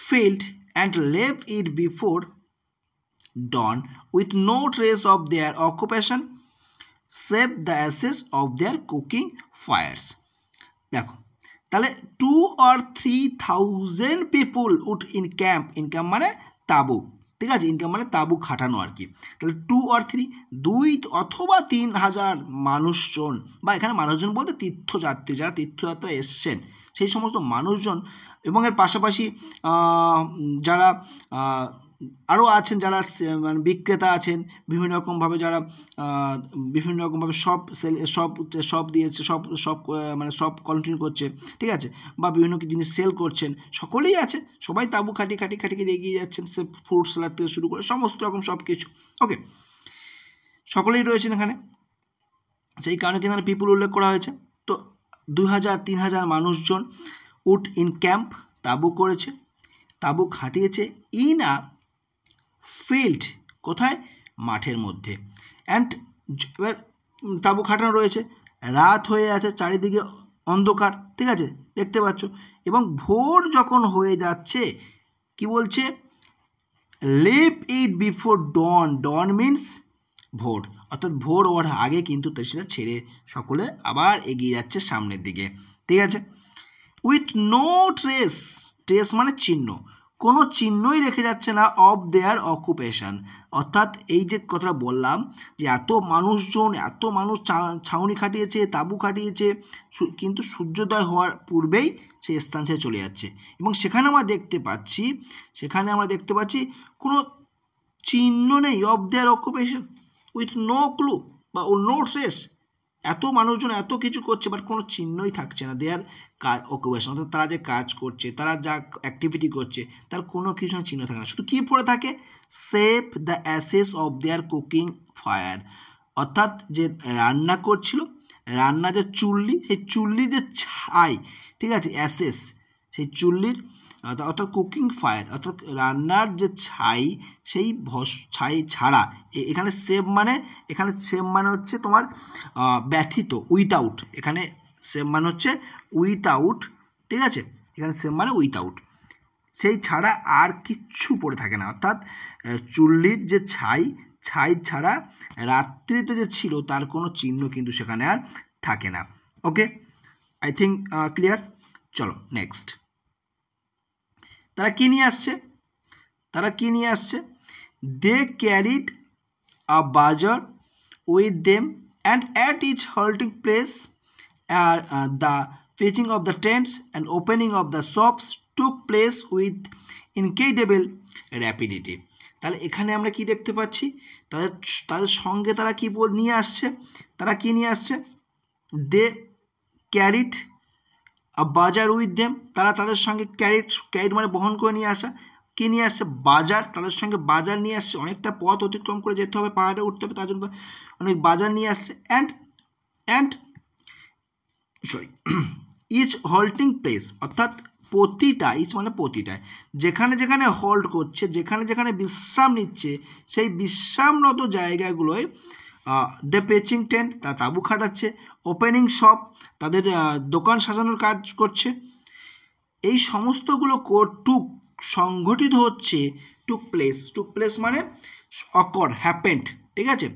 field and leave it before dawn with no trace of their occupation save the ashes of their cooking fires দেখো তাহলে two or three thousand people would encamp in camp মানে তাবু ঠিক আছে income মানে তাঁবু খাটানো আর কি তাহলে টু আর থ্রি দুই অথবা তিন হাজার মানুষজন বা এখানে মানুষজন বলতে তীর্থযাত্রী যারা তীর্থযাত্রা এসছেন সেই সমস্ত মানুষজন এবং এর পাশাপাশি যারা আরও আছেন যারা মানে বিক্রেতা আছেন বিভিন্ন রকমভাবে যারা বিভিন্ন রকমভাবে সব সেল সব সব দিয়েছে সব সব মানে সব কন্টিনিউ করছে ঠিক আছে বা বিভিন্ন জিনিস সেল করছেন সকলেই আছে সবাই তাঁবু খাটি খাটি খাটি খাটি এগিয়ে যাচ্ছেন সে ফুড সেলার থেকে শুরু করে সমস্ত রকম সব কিছু ওকে সকলেই রয়েছেন এখানে সেই কারণে কিন্তু পিপুল উল্লেখ করা হয়েছে তো দুই হাজার তিন হাজার মানুষজন উট ইন ক্যাম্প তাঁবু করেছে তাঁবু খাটিয়েছে ইন আ ফিল্ড কোথায় মাঠের মধ্যে অ্যান্ড এবার তাঁবু খাটানো রয়েছে রাত হয়ে আছে চারিদিকে অন্ধকার ঠিক আছে দেখতে পাচ্ছ এবং ভোর যখন হয়ে যাচ্ছে কি বলছে leave it before dawn dawn means ভোর অর্থাৎ ভোর ওর আগে কিন্তু সেটা ছেড়ে সকলে আবার এগিয়ে যাচ্ছে সামনের দিকে ঠিক আছে উইথ নো ট্রেস ট্রেস মানে চিহ্ন কোনো চিহ্নই রেখে যাচ্ছে না অফ দেয়ার অকুপেশান অর্থাৎ এই যে কথাটা বললাম যে এত মানুষজন এত মানুষ ছাউনি খাটিয়েছে তাঁবু খাটিয়েছে কিন্তু সূর্যোদয় হওয়ার পূর্বেই সেই স্থান সে চলে যাচ্ছে এবং সেখানে আমরা দেখতে পাচ্ছি সেখানে আমরা দেখতে পাচ্ছি কোনো চিহ্ন নেই of their occupation with no clue বা ও নো ট্রেস এত মানুষজন এত কিছু করছে বাট কোনো চিহ্নই থাকছে না দেয়ার কাজ অকুপেশন অর্থাৎ তারা যে কাজ করছে তারা যা অ্যাক্টিভিটি করছে তার কোনো কিছু না চিহ্ন থাকে না শুধু কী পড়ে থাকে save the ashes of their cooking fire অর্থাৎ যে রান্না করছিল রান্না যে চুল্লি সেই চুল্লি যে ছাই ঠিক আছে অ্যাসেস সেই চুল্লির অর্থাৎ কুকিং ফায়ার অর্থাৎ রান্নার যে ছাই সেই ভস ছাই ছাড়া এখানে সেভ মানে এখানে সেভ মানে হচ্ছে তোমার ব্যথিত উইথআউট এখানে সেভ মানে হচ্ছে উইথআউট ঠিক আছে এখানে সেভ মানে উইথআউট সেই ছাড়া আর কিচ্ছু পড়ে থাকে না অর্থাৎ চুল্লির যে ছাই ছাই ছাড়া রাত্রিতে যে ছিল তার কোনো চিহ্ন কিন্তু সেখানে আর থাকে না ওকে আই থিঙ্ক ক্লিয়ার চলো নেক্সট তারা কী নিয়ে আসছে তারা কী নিয়ে আসছে they carried a bazaar with them and at each halting place আর the pitching of the tents and opening of the shops took place with incredible rapidity তাহলে এখানে আমরা কি দেখতে পাচ্ছি তাদের তাদের সঙ্গে তারা কী নিয়ে আসছে তারা কি নিয়ে আসছে they carried bazaar with them তারা তাদের সঙ্গে ক্যারিট ক্যারিট মানে বহন করে নিয়ে আসা কী নিয়ে আসছে বাজার তাদের সঙ্গে বাজার নিয়ে আসছে অনেকটা পথ অতিক্রম করে যেতে হবে পাহাড়ে উঠতে হবে তার জন্য অনেক বাজার নিয়ে আসছে and and sorry is halting place অর্থাৎ প্রতিটা ইচ মানে প্রতিটায় যেখানে যেখানে হল্ট করছে যেখানে যেখানে বিশ্রাম নিচ্ছে সেই বিশ্রামরত জায়গাগুলোয় দ্য পেচিং টেন্ট তা তাঁবু খাটাচ্ছে ওপেনিং শপ তাদের দোকান সাজানোর কাজ করছে এই সমস্তগুলো টুক সংঘটিত হচ্ছে টুক প্লেস টুক প্লেস মানে অকর হ্যাপেন্ট ঠিক আছে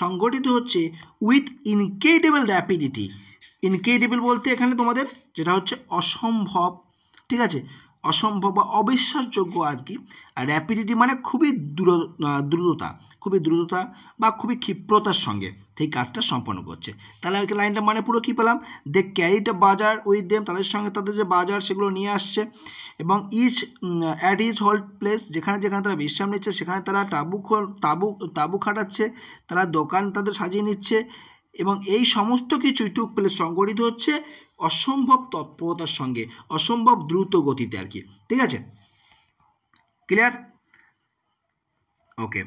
সংগঠিত হচ্ছে উইথ ইনক্রেডিবল র্যাপিডিটি ইনক্রেডিবল বলতে এখানে তোমাদের যেটা হচ্ছে অসম্ভব ঠিক আছে অসম্ভব বা অবিশ্বাসযোগ্য আর কি র্যাপিডিটি মানে খুবই দ্রুত দ্রুততা খুবই দ্রুততা বা খুবই ক্ষিপ্রতার সঙ্গে সেই কাজটা সম্পন্ন করছে তাহলে আমি লাইনটা মানে পুরো কি পেলাম দে ক্যারিটা বাজার উইথ দেম তাদের সঙ্গে তাদের যে বাজার সেগুলো নিয়ে আসছে এবং each at is hold place যেখানে যেখানে তারা বিশ্রাম নিচ্ছে সেখানে তারা খোল তাবু তাবু খাটাচ্ছে তারা দোকান তাদের সাজিয়ে নিচ্ছে এবং এই সমস্ত কিছুই টুক পেলে সংগঠিত হচ্ছে অসম্ভব তৎপরতার সঙ্গে অসম্ভব দ্রুত গতিতে আর কি ঠিক আছে ক্লিয়ার ওকে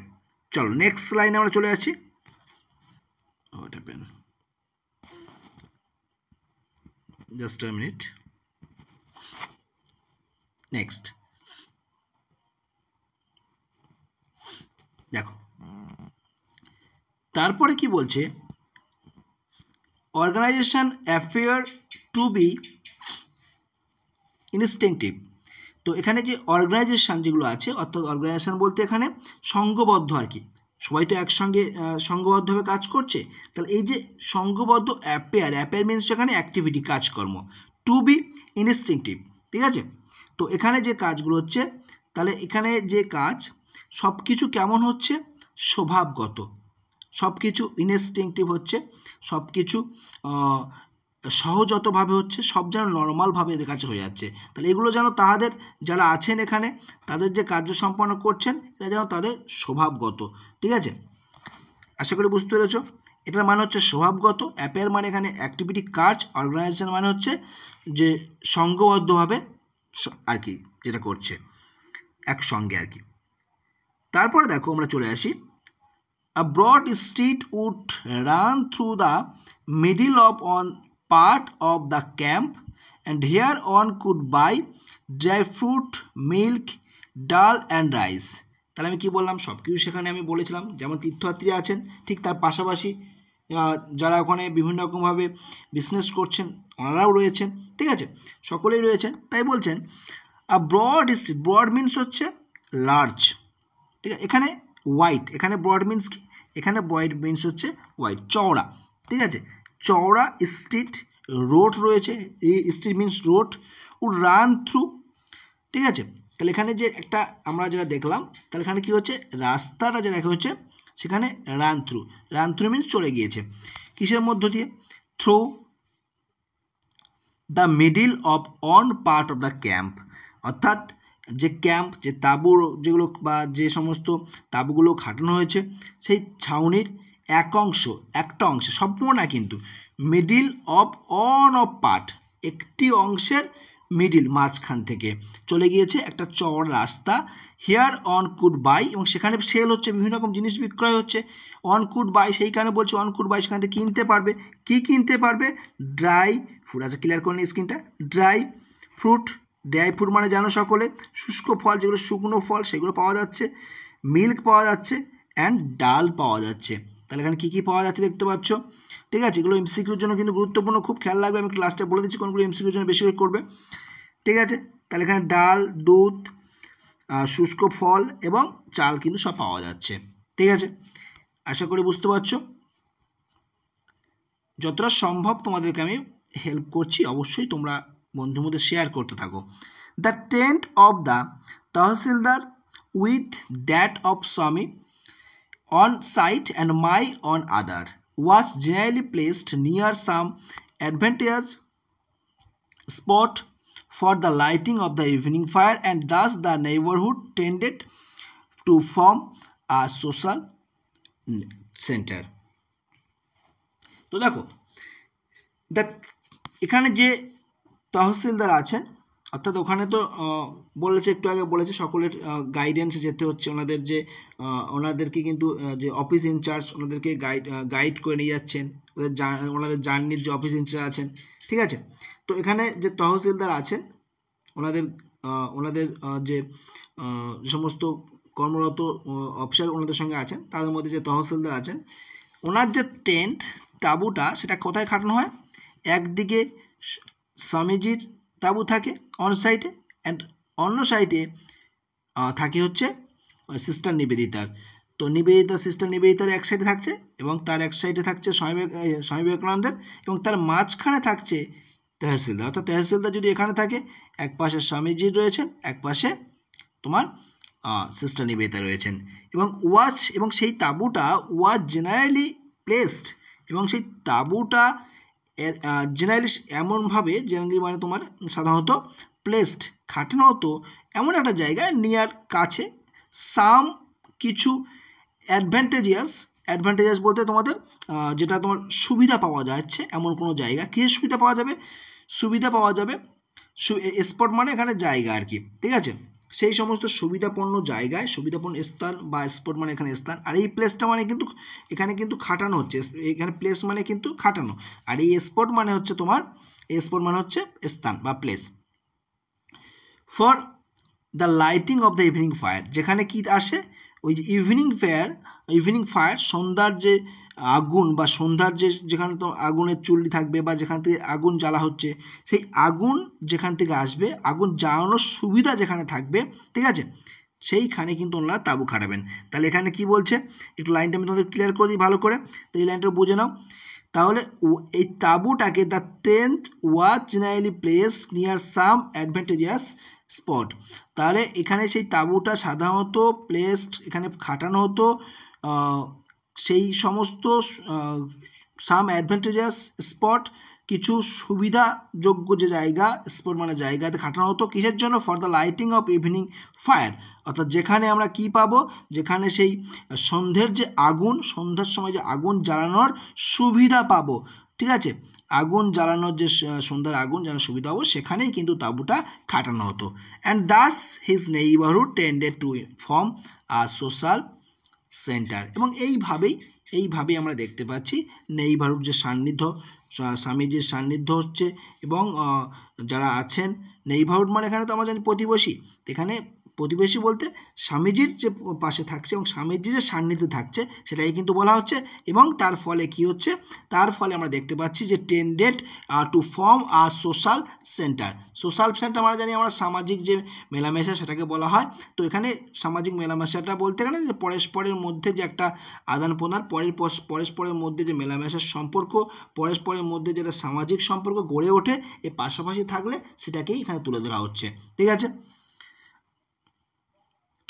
চলো নেক্সট লাইনে আমরা চলে আসি জাস্ট মিনিট নেক্সট দেখো তারপরে কি বলছে organization affair to be instinctive তো এখানে যে অর্গানাইজেশান যেগুলো আছে অর্থাৎ অর্গানাইজেশান বলতে এখানে সঙ্গবদ্ধ আর কি সবাই তো একসঙ্গে সঙ্গবদ্ধভাবে কাজ করছে তাহলে এই যে সঙ্গবদ্ধ অ্যাপেয়ার অ্যাপেয়ার মিনস এখানে অ্যাক্টিভিটি কাজকর্ম টু বি ইনস্টিংটিভ ঠিক আছে তো এখানে যে কাজগুলো হচ্ছে তাহলে এখানে যে কাজ সব কিছু কেমন হচ্ছে স্বভাবগত সব কিছু ইনস্টিংটিভ হচ্ছে সব কিছু সহজতভাবে হচ্ছে সব যেন নর্মালভাবে এদের কাছে হয়ে যাচ্ছে তাহলে এগুলো যেন তাহাদের যারা আছেন এখানে তাদের যে কার্য সম্পন্ন করছেন এটা যেন তাদের স্বভাবগত ঠিক আছে আশা করি বুঝতে পেরেছ এটার মানে হচ্ছে স্বভাবগত অ্যাপের মানে এখানে অ্যাক্টিভিটি কাজ অর্গানাইজেশন মানে হচ্ছে যে সঙ্গবদ্ধভাবে আর কি যেটা করছে একসঙ্গে আর কি তারপরে দেখো আমরা চলে আসি A broad street would run through the middle of one part of the camp and here one could buy dry fruit, milk, dal and rice তাহলে আমি কী বললাম সব কিছু সেখানে আমি বলেছিলাম যেমন তীর্থযাত্রী আছেন ঠিক তার পাশাপাশি যারা ওখানে বিভিন্ন রকমভাবে বিজনেস করছেন ওনারাও রয়েছেন ঠিক আছে সকলেই রয়েছেন তাই বলছেন আর ব্রড স্ট্রিট ব্রড মিনস হচ্ছে লার্জ ঠিক আছে এখানে হোয়াইট এখানে ব্রড মিন্স কি এখানে ব্রয়েড মিন্স হচ্ছে হোয়াইট চওড়া ঠিক আছে চওড়া স্ট্রিট রোড রয়েছে স্ট্রিট মিন্স রোড ও রান থ্রু ঠিক আছে তাহলে এখানে যে একটা আমরা যেটা দেখলাম তাহলে এখানে কী হচ্ছে রাস্তাটা যে দেখা হচ্ছে সেখানে run through run through means চলে গিয়েছে কিসের মধ্য দিয়ে through the middle of on part of the camp অর্থাৎ যে ক্যাম্প যে তাঁবু যেগুলো বা যে সমস্ত তাঁবুগুলো খাটানো হয়েছে সেই ছাউনির এক অংশ একটা অংশ সম্পূর্ণ না কিন্তু middle of on of part একটি অংশের মিডিল মাঝখান থেকে চলে গিয়েছে একটা চর রাস্তা হেয়ার অন কুড বাই এবং সেখানে সেল হচ্ছে বিভিন্ন রকম জিনিস বিক্রয় হচ্ছে অন কুড বাই সেই কারণে বলছে অন কুড বাই সেখান থেকে কিনতে পারবে কি কিনতে পারবে ড্রাই ফ্রুট আচ্ছা ক্লিয়ার করে নিই স্ক্রিনটা ড্রাই ফ্রুট ড্রাই ফ্রুট মানে জানো সকলে শুষ্ক ফল যেগুলো শুকনো ফল সেগুলো পাওয়া যাচ্ছে মিল্ক পাওয়া যাচ্ছে অ্যান্ড ডাল পাওয়া যাচ্ছে তাহলে এখানে কী কী পাওয়া যাচ্ছে দেখতে পাচ্ছ ঠিক আছে এগুলো এমসিকিউর জন্য কিন্তু গুরুত্বপূর্ণ খুব খেয়াল লাগবে আমি ক্লাসটা বলে দিচ্ছি কোনগুলো এমসিকিউর জন্য বেশি করবে ঠিক আছে তাহলে এখানে ডাল দুধ শুষ্ক ফল এবং চাল কিন্তু সব পাওয়া যাচ্ছে ঠিক আছে আশা করি বুঝতে পারছো যতটা সম্ভব তোমাদেরকে আমি হেল্প করছি অবশ্যই তোমরা বন্ধুর মধ্যে শেয়ার করতে থাকো the tent of the tahsildar with that of Swami on side and my on other was generally placed near some advantage spot for the lighting of the evening fire and thus the neighborhood tended to form a social centre তো দেখো the এখানে যে তহসিলদার আছেন অর্থাৎ ওখানে তো বলেছে একটু আগে বলেছে সকলের গাইডেন্সে যেতে হচ্ছে ওনাদের যে ওনাদেরকে কিন্তু যে অফিস ইনচার্জ ওনাদেরকে গাইড গাইড করে নিয়ে যাচ্ছেন ওদের ওনাদের জার্নির যে অফিস ইনচার্জ আছেন ঠিক আছে তো এখানে যে তহসিলদার আছেন ওনাদের ওনাদের যে সমস্ত কর্মরত অফিসার ওনাদের সঙ্গে আছেন তাদের মধ্যে যে তহসিলদার আছেন ওনার যে টেন্ট টাবুটা সেটা কোথায় খাটানো হয় একদিকে স্বামীজির তাঁবু থাকে অন সাইডে অ্যান্ড অন্য সাইডে থাকে হচ্ছে সিস্টার নিবেদিতার তো নিবেদিতা সিস্টার নিবেদিতার এক সাইডে থাকছে এবং তার এক সাইডে থাকছে স্বামী বিবেকানন্দের এবং তার মাঝখানে থাকছে তেহসিলদার অর্থাৎ তেহসিলদার যদি এখানে থাকে এক পাশে স্বামীজি রয়েছেন এক পাশে তোমার সিস্টার নিবেদিতা রয়েছেন এবং ওয়াচ এবং সেই তাঁবুটা ওয়াজ জেনারেলি প্লেসড এবং সেই তাঁবুটা জেনারেলি এমনভাবে জেনারেলি মানে তোমার সাধারণত প্লেসড খাটানো হতো এমন একটা জায়গায় নিয়ার কাছে সাম কিছু অ্যাডভান্টেজিয়াস অ্যাডভান্টেজাস বলতে তোমাদের যেটা তোমার সুবিধা পাওয়া যাচ্ছে এমন কোনো জায়গা কী সুবিধা পাওয়া যাবে সুবিধা পাওয়া যাবে স্পট মানে এখানে জায়গা আর কি ঠিক আছে সেই সমস্ত সুবিধাপন্ন জায়গায় সুবিধাপন্ন স্থান বা স্পট মানে এখানে স্থান আর এই প্লেসটা মানে কিন্তু এখানে কিন্তু খাটানো হচ্ছে এখানে প্লেস মানে কিন্তু খাটানো আর এই স্পট মানে হচ্ছে তোমার স্পট মানে হচ্ছে স্থান বা place for the lighting of the evening fire যেখানে কি আসে ওই যে ইভিনিং ফায়ার ইভিনিং ফায়ার সন্ধ্যার যে আগুন বা সন্ধ্যার যে যেখানে তো আগুনের চুল্লি থাকবে বা যেখান থেকে আগুন জ্বালা হচ্ছে সেই আগুন যেখান থেকে আসবে আগুন জ্বালানোর সুবিধা যেখানে থাকবে ঠিক আছে সেইখানে কিন্তু ওনারা তাঁবু খাটাবেন তাহলে এখানে কি বলছে একটু লাইনটা আমি তোমাদের ক্লিয়ার করে দিই ভালো করে তো এই লাইনটা বুঝে নাও তাহলে এই তাঁবুটাকে the tent was generally place near some advantageous spot তাহলে এখানে সেই তাঁবুটা সাধারণত প্লেসড এখানে খাটানো হতো সেই সমস্ত সাম অ্যাডভান্টেজাস স্পট কিছু সুবিধাযোগ্য যে জায়গা স্পট মানে জায়গাতে খাটানো হতো কিসের জন্য for the lighting of evening fire অর্থাৎ যেখানে আমরা কি পাবো যেখানে সেই সন্ধ্যের যে আগুন সন্ধ্যার সময় যে আগুন জ্বালানোর সুবিধা পাবো ঠিক আছে আগুন জ্বালানোর যে সন্ধ্যার আগুন জ্বালানোর সুবিধা হবো সেখানেই কিন্তু তাঁবুটা খাটানো হতো and thus his neighbourhood tended to form a social centre এবং এইভাবেই এইভাবেই আমরা দেখতে পাচ্ছি নেইবারুর যে সান্নিধ্য স্বামীজির সান্নিধ্য হচ্ছে এবং যারা আছেন নেইভারুড মানে এখানে তো আমরা জানি প্রতিবেশী এখানে প্রতিবেশী বলতে স্বামীজির যে পাশে থাকছে এবং স্বামীজির যে সান্নিধ্যে থাকছে সেটাই কিন্তু বলা হচ্ছে এবং তার ফলে কি হচ্ছে তার ফলে আমরা দেখতে পাচ্ছি যে tended to form a social centre social centre আমরা জানি আমরা সামাজিক যে মেলামেশা সেটাকে বলা হয় তো এখানে সামাজিক মেলামেশাটা বলতে গেলে যে পরস্পরের মধ্যে যে একটা আদান প্রদান পরের পরস্পরের মধ্যে যে মেলামেশার সম্পর্ক পরস্পরের মধ্যে যেটা সামাজিক সম্পর্ক গড়ে ওঠে এ পাশাপাশি থাকলে সেটাকেই এখানে তুলে ধরা হচ্ছে ঠিক আছে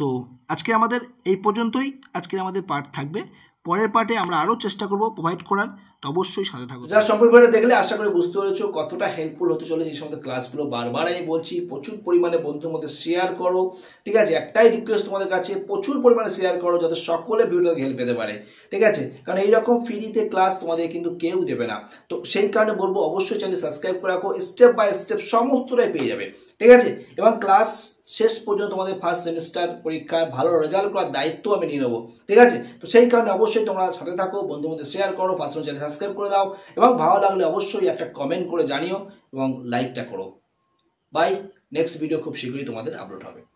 তো আজকে আমাদের এই পর্যন্তই আজকের আমাদের পার্ট থাকবে পরের পার্টে আমরা আরও চেষ্টা করব প্রোভাইড করার অবশ্যই সাথে থাকবো যার সম্পর্কে দেখলে আশা করি বুঝতে পেরেছো কতটা হেল্পফুল হতে চলেছে এই সমস্ত ক্লাসগুলো বারবার আমি বলছি প্রচুর পরিমাণে বন্ধুর মধ্যে শেয়ার করো ঠিক আছে একটাই রিকোয়েস্ট তোমাদের কাছে প্রচুর পরিমাণে শেয়ার করো যাতে সকলে ভিডিওটাকে হেল্প পেতে পারে ঠিক আছে কারণ এইরকম ফ্রিতে ক্লাস তোমাদের কিন্তু কেউ দেবে না তো সেই কারণে বলবো অবশ্যই চ্যানেল সাবস্ক্রাইব করে রাখো স্টেপ বাই স্টেপ সমস্তটাই পেয়ে যাবে ঠিক আছে এবং ক্লাস শেষ পর্যন্ত তোমাদের ফার্স্ট সেমিস্টার পরীক্ষার ভালো রেজাল্ট করার দায়িত্ব আমি নিয়ে নেবো ঠিক আছে তো সেই কারণে অবশ্যই তোমরা সাথে থাকো বন্ধু মধ্যে শেয়ার করো ফার্স্ট চ্যানেল সাবস্ক্রাইব করে দাও এবং ভালো লাগলে অবশ্যই একটা কমেন্ট করে জানিও এবং লাইকটা করো বাই নেক্সট ভিডিও খুব শীঘ্রই তোমাদের আপলোড হবে